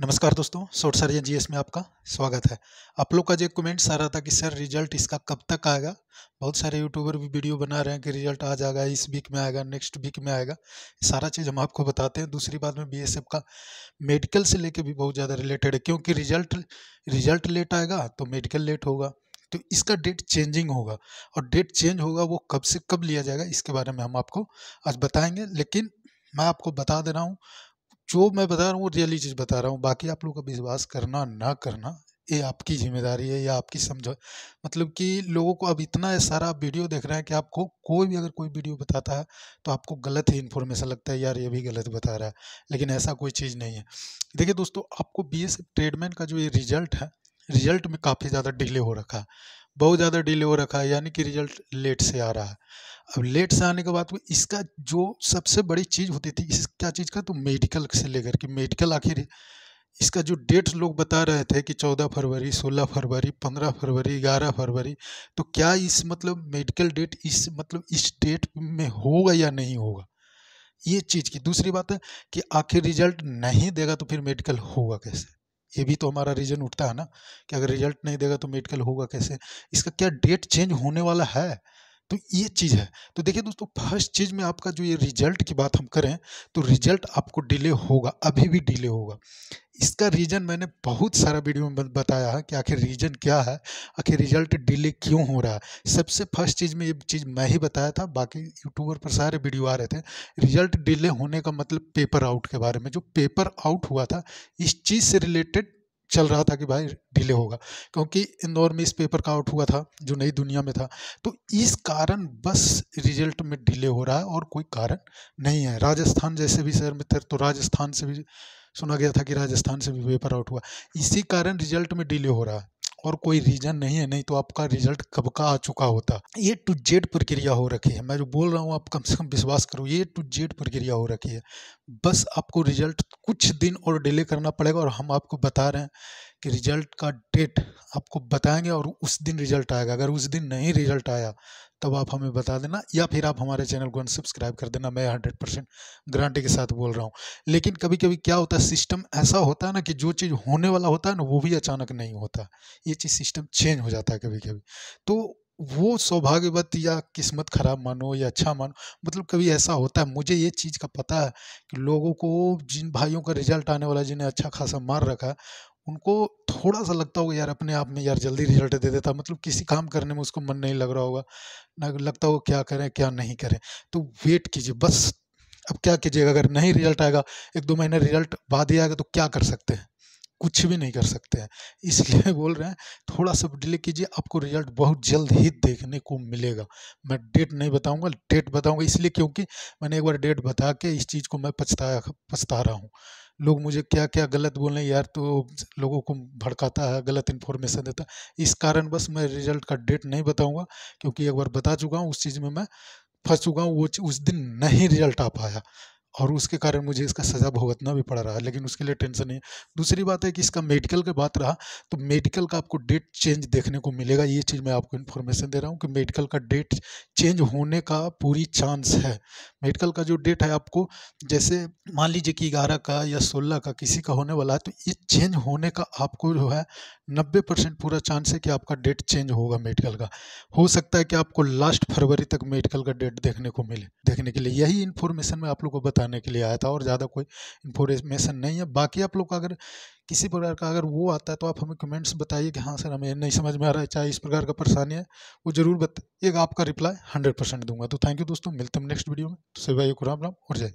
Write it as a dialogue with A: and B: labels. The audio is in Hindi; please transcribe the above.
A: नमस्कार दोस्तों शॉर्ट सर्जन जीएस में आपका स्वागत है आप लोग का जो कमेंट रहा था कि सर रिजल्ट इसका कब तक आएगा बहुत सारे यूट्यूबर भी वीडियो बना रहे हैं कि रिजल्ट आ जाएगा इस वीक में आएगा नेक्स्ट वीक में आएगा सारा चीज़ हम आपको बताते हैं दूसरी बात में बीएसएफ का मेडिकल से लेकर भी बहुत ज़्यादा रिलेटेड है क्योंकि रिजल्ट रिजल्ट लेट आएगा तो मेडिकल लेट होगा तो इसका डेट चेंजिंग होगा और डेट चेंज होगा वो कब से कब लिया जाएगा इसके बारे में हम आपको आज बताएंगे लेकिन मैं आपको बता दे रहा हूँ जो मैं बता रहा हूँ वो रियली चीज़ बता रहा हूँ बाकी आप लोग का विश्वास करना ना करना ये आपकी जिम्मेदारी है या आपकी समझ मतलब कि लोगों को अब इतना सारा वीडियो देख रहे हैं कि आपको कोई भी अगर कोई वीडियो बताता है तो आपको गलत ही इन्फॉर्मेशन लगता है यार ये भी गलत बता रहा है लेकिन ऐसा कोई चीज़ नहीं है देखिए दोस्तों आपको बी एस ट्रेडमैन का जो ये रिजल्ट है रिजल्ट में काफ़ी ज़्यादा डिले हो रखा है बहुत ज़्यादा डिले हो रखा है यानी कि रिजल्ट लेट से आ रहा है अब लेट से आने के बाद में इसका जो सबसे बड़ी चीज़ होती थी इस क्या चीज़ का तो मेडिकल से लेकर के मेडिकल आखिर इसका जो डेट लोग बता रहे थे कि चौदह फरवरी सोलह फरवरी पंद्रह फरवरी ग्यारह फरवरी तो क्या इस मतलब मेडिकल डेट इस मतलब इस डेट में होगा या नहीं होगा ये चीज़ की दूसरी बात है कि आखिर रिजल्ट नहीं देगा तो फिर मेडिकल होगा कैसे ये भी तो हमारा रीजन उठता है ना कि अगर रिजल्ट नहीं देगा तो मेडिकल होगा कैसे इसका क्या डेट चेंज होने वाला है तो ये चीज़ है तो देखिए दोस्तों फर्स्ट चीज़ में आपका जो ये रिजल्ट की बात हम करें तो रिजल्ट आपको डिले होगा अभी भी डिले होगा इसका रीज़न मैंने बहुत सारा वीडियो में बताया है कि आखिर रीज़न क्या है आखिर रिजल्ट डिले क्यों हो रहा है सबसे फर्स्ट चीज़ में ये चीज़ मैं ही बताया था बाकी यूट्यूबर पर सारे वीडियो आ रहे थे रिजल्ट डिले होने का मतलब पेपर आउट के बारे में जो पेपर आउट हुआ था इस चीज़ से रिलेटेड चल रहा था कि भाई डिले होगा क्योंकि इंदौर में इस पेपर का आउट हुआ था जो नई दुनिया में था तो इस कारण बस रिजल्ट में डिले हो रहा है और कोई कारण नहीं है राजस्थान जैसे भी शहर में थे तो राजस्थान से भी सुना गया था कि राजस्थान से भी पेपर आउट हुआ इसी कारण रिजल्ट में डिले हो रहा है और कोई रीजन नहीं है नहीं तो आपका रिजल्ट कब का आ चुका होता ये टू जेड प्रक्रिया हो रखी है मैं जो बोल रहा हूँ आप कम से कम विश्वास करो ये टू जेड प्रक्रिया हो रखी है बस आपको रिजल्ट कुछ दिन और डिले करना पड़ेगा और हम आपको बता रहे हैं कि रिजल्ट का डेट आपको बताएंगे और उस दिन रिजल्ट आएगा अगर उस दिन नहीं रिजल्ट आया तब आप हमें बता देना या फिर आप हमारे चैनल को अनसब्सक्राइब कर देना मैं हंड्रेड परसेंट गारंटी के साथ बोल रहा हूँ लेकिन कभी कभी क्या होता है सिस्टम ऐसा होता है ना कि जो चीज़ होने वाला होता है ना वो भी अचानक नहीं होता ये चीज़ सिस्टम चेंज हो जाता है कभी कभी तो वो सौभाग्यवत या किस्मत खराब मानो या अच्छा मानो मतलब कभी ऐसा होता है मुझे ये चीज़ का पता है कि लोगों को जिन भाइयों का रिजल्ट आने वाला जिन्हें अच्छा खासा मार रखा है उनको थोड़ा सा लगता होगा यार अपने आप में यार जल्दी रिजल्ट दे देता मतलब किसी काम करने में उसको मन नहीं लग रहा होगा ना लगता होगा क्या करें क्या नहीं करें तो वेट कीजिए बस अब क्या कीजिएगा अगर नहीं रिजल्ट आएगा एक दो महीने रिजल्ट बाद ही आएगा तो क्या कर सकते हैं कुछ भी नहीं कर सकते हैं इसलिए बोल रहे हैं थोड़ा सा डिले कीजिए आपको रिजल्ट बहुत जल्द ही देखने को मिलेगा मैं डेट नहीं बताऊंगा डेट बताऊंगा इसलिए क्योंकि मैंने एक बार डेट बता के इस चीज़ को मैं पछताया पछता रहा हूँ लोग मुझे क्या क्या गलत बोल रहे यार तो लोगों को भड़काता है गलत इन्फॉर्मेशन देता है इस कारण बस मैं रिजल्ट का डेट नहीं बताऊंगा क्योंकि एक बार बता चुका हूँ उस चीज़ में मैं फंस चुका हूँ वो उस दिन नहीं रिजल्ट आ पाया और उसके कारण मुझे इसका सज़ा भुगतना भी पड़ रहा है लेकिन उसके लिए टेंशन नहीं है दूसरी बात है कि इसका मेडिकल की बात रहा तो मेडिकल का आपको डेट चेंज देखने को मिलेगा ये चीज़ मैं आपको इन्फॉर्मेशन दे रहा हूँ कि मेडिकल का डेट चेंज होने का पूरी चांस है मेडिकल का जो डेट है आपको जैसे मान लीजिए कि ग्यारह का या सोलह का किसी का होने वाला है तो ये चेंज होने का आपको जो है नब्बे परसेंट पूरा चांस है कि आपका डेट चेंज होगा मेडिकल का हो सकता है कि आपको लास्ट फरवरी तक मेडिकल का डेट देखने को मिले देखने के लिए यही इन्फॉर्मेशन मैं आप लोग को बताने के लिए आया था और ज़्यादा कोई इन्फॉर्मेशन नहीं है बाकी आप लोग का अगर किसी प्रकार का अगर वो आता है तो आप हमें कमेंट्स बताइए कि हाँ सर हमें नहीं समझ में आ रहा है चाहे इस प्रकार का परेशानी है वो जरूर एक आपका रिप्लाई हंड्रेड परसेंट दूंगा तो थैंक यू दोस्तों मिलते हैं नेक्स्ट वीडियो में तो सेवाई राम राम और जय